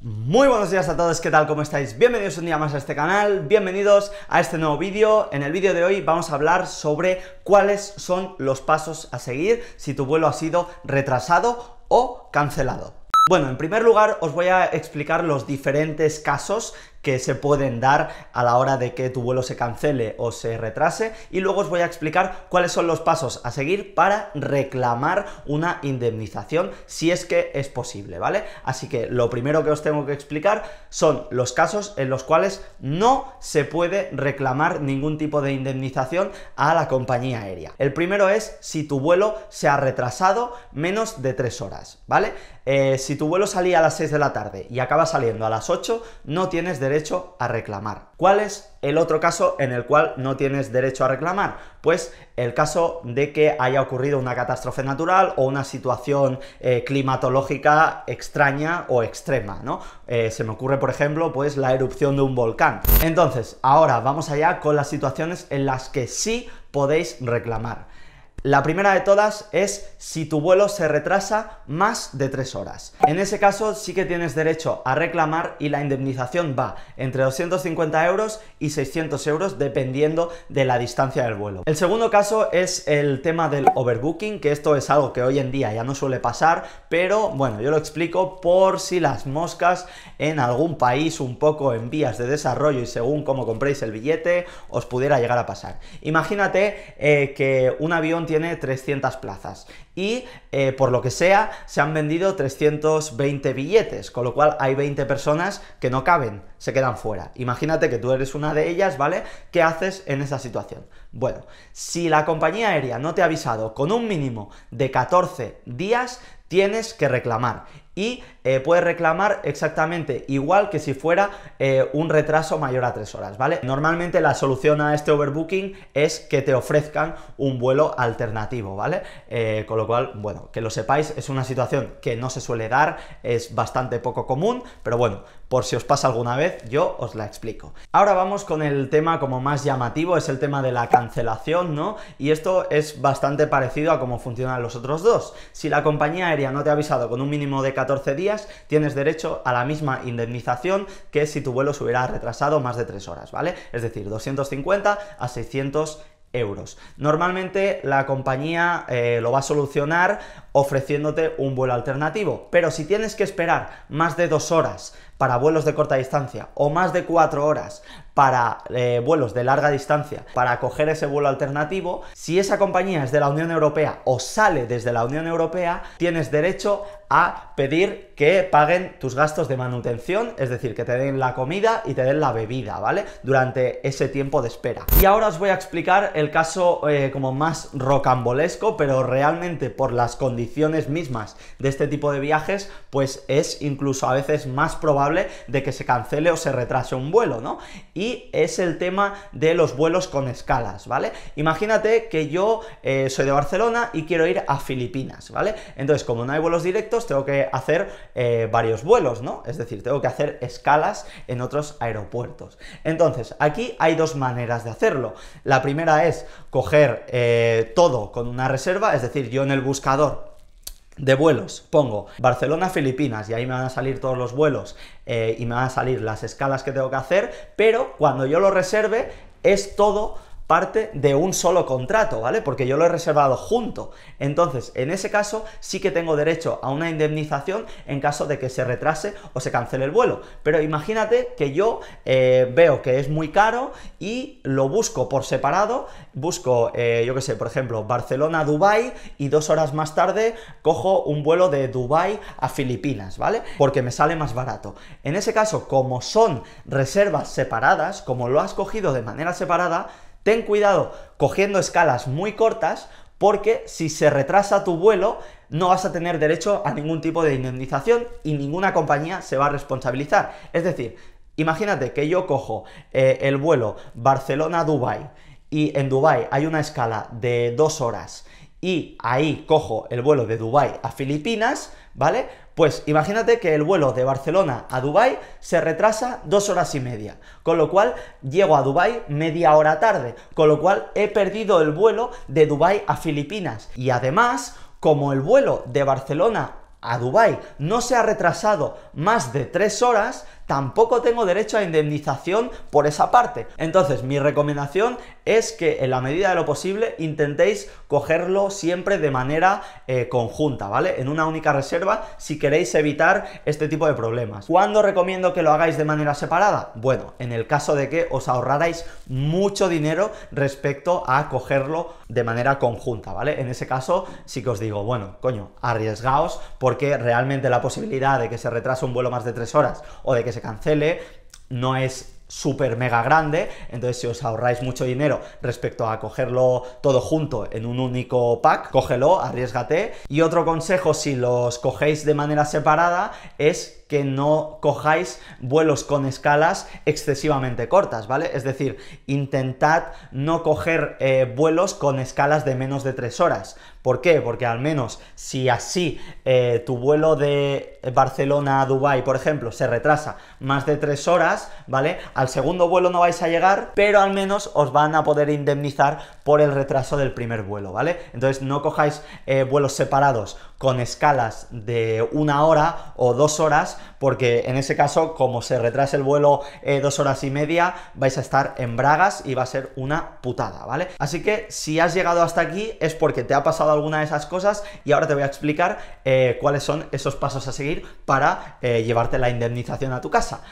Muy buenos días a todos, ¿qué tal? ¿Cómo estáis? Bienvenidos un día más a este canal, bienvenidos a este nuevo vídeo. En el vídeo de hoy vamos a hablar sobre cuáles son los pasos a seguir si tu vuelo ha sido retrasado o cancelado. Bueno, en primer lugar os voy a explicar los diferentes casos que se pueden dar a la hora de que tu vuelo se cancele o se retrase y luego os voy a explicar cuáles son los pasos a seguir para reclamar una indemnización si es que es posible, ¿vale? Así que lo primero que os tengo que explicar son los casos en los cuales no se puede reclamar ningún tipo de indemnización a la compañía aérea. El primero es si tu vuelo se ha retrasado menos de tres horas, ¿vale? Eh, si tu vuelo salía a las 6 de la tarde y acaba saliendo a las 8, no tienes derecho a reclamar. ¿Cuál es el otro caso en el cual no tienes derecho a reclamar? Pues el caso de que haya ocurrido una catástrofe natural o una situación eh, climatológica extraña o extrema, ¿no? Eh, se me ocurre, por ejemplo, pues la erupción de un volcán. Entonces, ahora vamos allá con las situaciones en las que sí podéis reclamar. La primera de todas es si tu vuelo se retrasa más de tres horas. En ese caso sí que tienes derecho a reclamar y la indemnización va entre 250 euros y 600 euros dependiendo de la distancia del vuelo. El segundo caso es el tema del overbooking, que esto es algo que hoy en día ya no suele pasar, pero bueno, yo lo explico por si las moscas en algún país un poco en vías de desarrollo y según cómo compréis el billete os pudiera llegar a pasar. Imagínate eh, que un avión tiene 300 plazas y eh, por lo que sea se han vendido 320 billetes, con lo cual hay 20 personas que no caben se quedan fuera. Imagínate que tú eres una de ellas, ¿vale? ¿Qué haces en esa situación? Bueno, si la compañía aérea no te ha avisado con un mínimo de 14 días, tienes que reclamar. Y eh, puedes reclamar exactamente igual que si fuera eh, un retraso mayor a 3 horas, ¿vale? Normalmente la solución a este overbooking es que te ofrezcan un vuelo alternativo, ¿vale? Eh, con lo cual, bueno, que lo sepáis, es una situación que no se suele dar, es bastante poco común, pero bueno, por si os pasa alguna vez, yo os la explico. Ahora vamos con el tema como más llamativo, es el tema de la cancelación, ¿no? Y esto es bastante parecido a cómo funcionan los otros dos. Si la compañía aérea no te ha avisado con un mínimo de 14 días, tienes derecho a la misma indemnización que si tu vuelo se hubiera retrasado más de 3 horas, ¿vale? Es decir, 250 a 600 euros. Normalmente la compañía eh, lo va a solucionar ofreciéndote un vuelo alternativo, pero si tienes que esperar más de dos horas para vuelos de corta distancia o más de cuatro horas para eh, vuelos de larga distancia, para coger ese vuelo alternativo, si esa compañía es de la Unión Europea o sale desde la Unión Europea, tienes derecho a pedir que paguen tus gastos de manutención, es decir, que te den la comida y te den la bebida, ¿vale? Durante ese tiempo de espera. Y ahora os voy a explicar el caso eh, como más rocambolesco, pero realmente por las condiciones mismas de este tipo de viajes, pues es incluso a veces más probable de que se cancele o se retrase un vuelo, ¿no? Y es el tema de los vuelos con escalas, ¿vale? Imagínate que yo eh, soy de Barcelona y quiero ir a Filipinas, ¿vale? Entonces, como no hay vuelos directos, tengo que hacer eh, varios vuelos, ¿no? Es decir, tengo que hacer escalas en otros aeropuertos. Entonces, aquí hay dos maneras de hacerlo. La primera es coger eh, todo con una reserva, es decir, yo en el buscador de vuelos pongo Barcelona-Filipinas y ahí me van a salir todos los vuelos eh, y me van a salir las escalas que tengo que hacer, pero cuando yo lo reserve es todo parte de un solo contrato, ¿vale? Porque yo lo he reservado junto. Entonces, en ese caso sí que tengo derecho a una indemnización en caso de que se retrase o se cancele el vuelo. Pero imagínate que yo eh, veo que es muy caro y lo busco por separado, busco, eh, yo qué sé, por ejemplo, Barcelona-Dubai y dos horas más tarde cojo un vuelo de Dubai a Filipinas, ¿vale? Porque me sale más barato. En ese caso, como son reservas separadas, como lo has cogido de manera separada, Ten cuidado cogiendo escalas muy cortas porque si se retrasa tu vuelo no vas a tener derecho a ningún tipo de indemnización y ninguna compañía se va a responsabilizar. Es decir, imagínate que yo cojo eh, el vuelo Barcelona-Dubai y en Dubai hay una escala de dos horas y ahí cojo el vuelo de Dubai a Filipinas, ¿vale? Pues imagínate que el vuelo de Barcelona a Dubái se retrasa dos horas y media, con lo cual llego a Dubái media hora tarde, con lo cual he perdido el vuelo de Dubái a Filipinas. Y además, como el vuelo de Barcelona a Dubái no se ha retrasado más de tres horas, tampoco tengo derecho a indemnización por esa parte. Entonces, mi recomendación es que en la medida de lo posible intentéis cogerlo siempre de manera eh, conjunta, ¿vale? En una única reserva si queréis evitar este tipo de problemas. ¿Cuándo recomiendo que lo hagáis de manera separada? Bueno, en el caso de que os ahorrarais mucho dinero respecto a cogerlo de manera conjunta, ¿vale? En ese caso sí que os digo, bueno, coño, arriesgaos porque realmente la posibilidad de que se retrase un vuelo más de tres horas o de que se cancele, no es súper mega grande, entonces si os ahorráis mucho dinero respecto a cogerlo todo junto en un único pack, cógelo, arriesgate. Y otro consejo si los cogéis de manera separada es que no cojáis vuelos con escalas excesivamente cortas, ¿vale? Es decir, intentad no coger eh, vuelos con escalas de menos de tres horas. ¿Por qué? Porque al menos si así eh, tu vuelo de Barcelona a Dubái, por ejemplo, se retrasa más de 3 horas, ¿vale? Al segundo vuelo no vais a llegar, pero al menos os van a poder indemnizar por el retraso del primer vuelo, ¿vale? Entonces no cojáis eh, vuelos separados con escalas de una hora o dos horas porque en ese caso, como se retrase el vuelo eh, dos horas y media, vais a estar en Bragas y va a ser una putada, ¿vale? Así que si has llegado hasta aquí es porque te ha pasado alguna de esas cosas y ahora te voy a explicar eh, cuáles son esos pasos a seguir para eh, llevarte la indemnización a tu casa.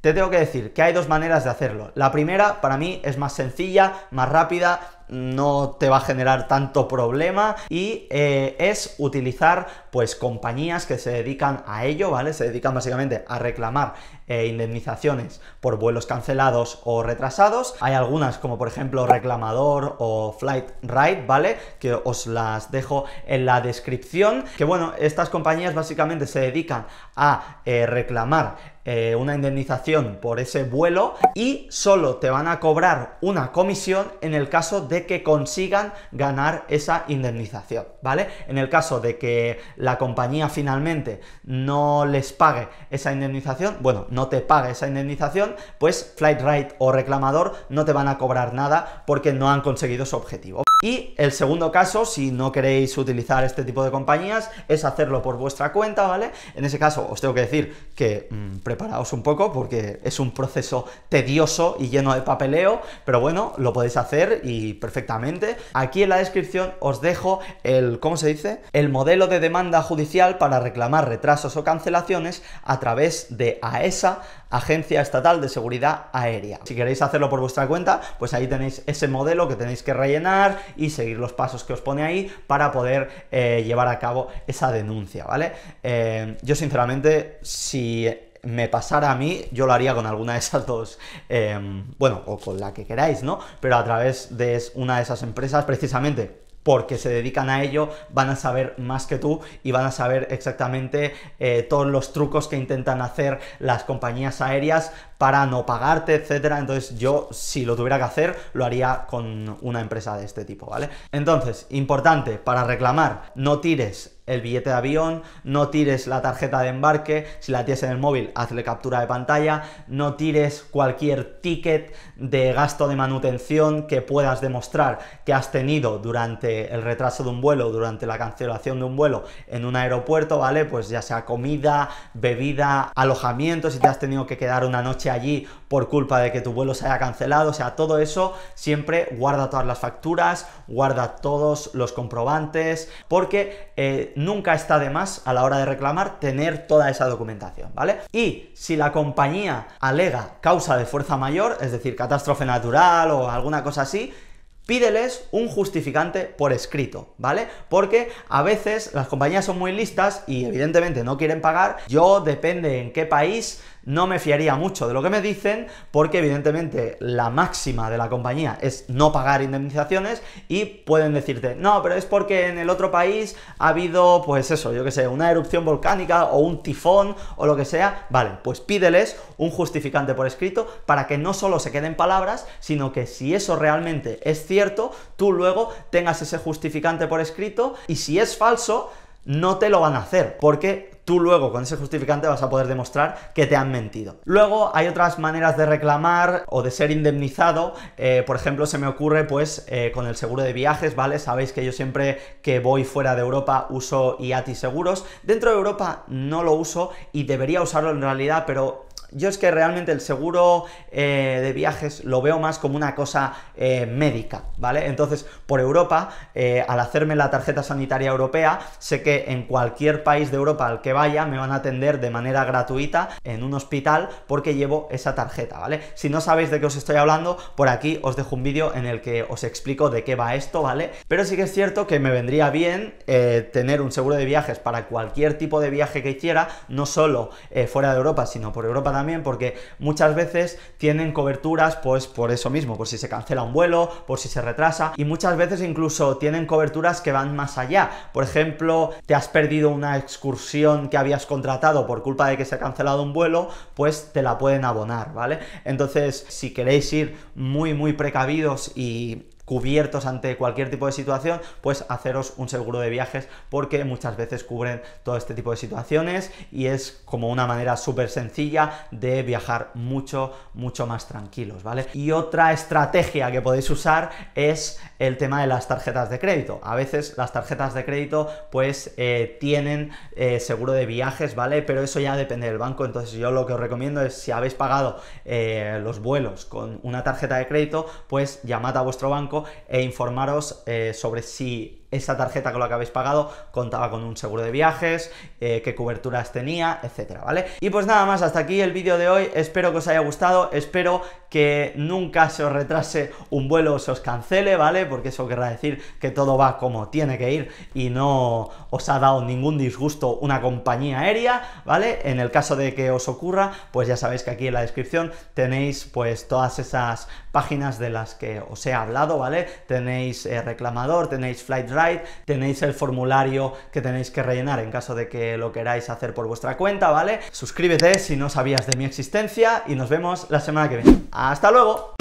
Te tengo que decir que hay dos maneras de hacerlo. La primera, para mí, es más sencilla, más rápida, no te va a generar tanto problema y eh, es utilizar pues compañías que se dedican a ello, ¿vale? Se dedican básicamente a reclamar e indemnizaciones por vuelos cancelados o retrasados. Hay algunas como por ejemplo reclamador o flight right ¿vale? Que os las dejo en la descripción. Que bueno, estas compañías básicamente se dedican a eh, reclamar eh, una indemnización por ese vuelo y solo te van a cobrar una comisión en el caso de que consigan ganar esa indemnización, ¿vale? En el caso de que la compañía finalmente no les pague esa indemnización, bueno, no te paga esa indemnización, pues flight right o reclamador no te van a cobrar nada porque no han conseguido su objetivo. Y el segundo caso, si no queréis utilizar este tipo de compañías, es hacerlo por vuestra cuenta, ¿vale? En ese caso, os tengo que decir que mm, preparaos un poco porque es un proceso tedioso y lleno de papeleo, pero bueno, lo podéis hacer y perfectamente. Aquí en la descripción os dejo el, ¿cómo se dice? El modelo de demanda judicial para reclamar retrasos o cancelaciones a través de AESA, e Agencia Estatal de Seguridad Aérea. Si queréis hacerlo por vuestra cuenta, pues ahí tenéis ese modelo que tenéis que rellenar y seguir los pasos que os pone ahí para poder eh, llevar a cabo esa denuncia, ¿vale? Eh, yo sinceramente, si me pasara a mí, yo lo haría con alguna de esas dos, em, bueno, o con la que queráis, ¿no? Pero a través de una de esas empresas, precisamente porque se dedican a ello, van a saber más que tú y van a saber exactamente eh, todos los trucos que intentan hacer las compañías aéreas para no pagarte, etcétera. Entonces yo, si lo tuviera que hacer, lo haría con una empresa de este tipo, ¿vale? Entonces, importante, para reclamar, no tires el billete de avión, no tires la tarjeta de embarque, si la tienes en el móvil, hazle captura de pantalla, no tires cualquier ticket de gasto de manutención que puedas demostrar que has tenido durante el retraso de un vuelo, durante la cancelación de un vuelo en un aeropuerto, ¿vale? Pues ya sea comida, bebida, alojamiento, si te has tenido que quedar una noche allí por culpa de que tu vuelo se haya cancelado, o sea, todo eso, siempre guarda todas las facturas, guarda todos los comprobantes, porque eh, nunca está de más a la hora de reclamar tener toda esa documentación, ¿vale? Y si la compañía alega causa de fuerza mayor, es decir, catástrofe natural o alguna cosa así, pídeles un justificante por escrito, ¿vale? Porque a veces las compañías son muy listas y evidentemente no quieren pagar. Yo depende en qué país no me fiaría mucho de lo que me dicen porque evidentemente la máxima de la compañía es no pagar indemnizaciones y pueden decirte, no, pero es porque en el otro país ha habido, pues eso, yo que sé, una erupción volcánica o un tifón o lo que sea, vale, pues pídeles un justificante por escrito para que no solo se queden palabras, sino que si eso realmente es cierto, tú luego tengas ese justificante por escrito y si es falso, no te lo van a hacer, porque tú luego con ese justificante vas a poder demostrar que te han mentido. Luego hay otras maneras de reclamar o de ser indemnizado, eh, por ejemplo se me ocurre pues eh, con el seguro de viajes, ¿vale? Sabéis que yo siempre que voy fuera de Europa uso IATI seguros, dentro de Europa no lo uso y debería usarlo en realidad, pero yo es que realmente el seguro eh, de viajes lo veo más como una cosa eh, médica, ¿vale? Entonces, por Europa, eh, al hacerme la tarjeta sanitaria europea, sé que en cualquier país de Europa al que vaya me van a atender de manera gratuita en un hospital porque llevo esa tarjeta, ¿vale? Si no sabéis de qué os estoy hablando, por aquí os dejo un vídeo en el que os explico de qué va esto, ¿vale? Pero sí que es cierto que me vendría bien tener un seguro de viajes para cualquier tipo de viaje que quiera, no solo fuera de Europa, sino por Europa también porque muchas veces tienen coberturas pues por eso mismo, por si se cancela un vuelo, por si se retrasa y muchas veces incluso tienen coberturas que van más allá. Por ejemplo, te has perdido una excursión que habías contratado por culpa de que se ha cancelado un vuelo, pues te la pueden abonar, ¿vale? Entonces, si queréis ir muy muy precavidos y cubiertos ante cualquier tipo de situación, pues haceros un seguro de viajes porque muchas veces cubren todo este tipo de situaciones y es como una manera súper sencilla de viajar mucho, mucho más tranquilos, ¿vale? Y otra estrategia que podéis usar es el tema de las tarjetas de crédito. A veces las tarjetas de crédito pues eh, tienen eh, seguro de viajes, ¿vale? Pero eso ya depende del banco, entonces yo lo que os recomiendo es si habéis pagado eh, los vuelos con una tarjeta de crédito, pues llamad a vuestro banco e informaros eh, sobre si esa tarjeta con la que habéis pagado contaba con un seguro de viajes, eh, qué coberturas tenía, etcétera, ¿vale? Y pues nada más, hasta aquí el vídeo de hoy, espero que os haya gustado, espero que nunca se os retrase un vuelo o se os cancele, ¿vale? Porque eso querrá decir que todo va como tiene que ir y no os ha dado ningún disgusto una compañía aérea, ¿vale? En el caso de que os ocurra, pues ya sabéis que aquí en la descripción tenéis pues todas esas páginas de las que os he hablado, ¿vale? Tenéis eh, reclamador, tenéis flight tenéis el formulario que tenéis que rellenar en caso de que lo queráis hacer por vuestra cuenta, ¿vale? Suscríbete si no sabías de mi existencia y nos vemos la semana que viene. ¡Hasta luego!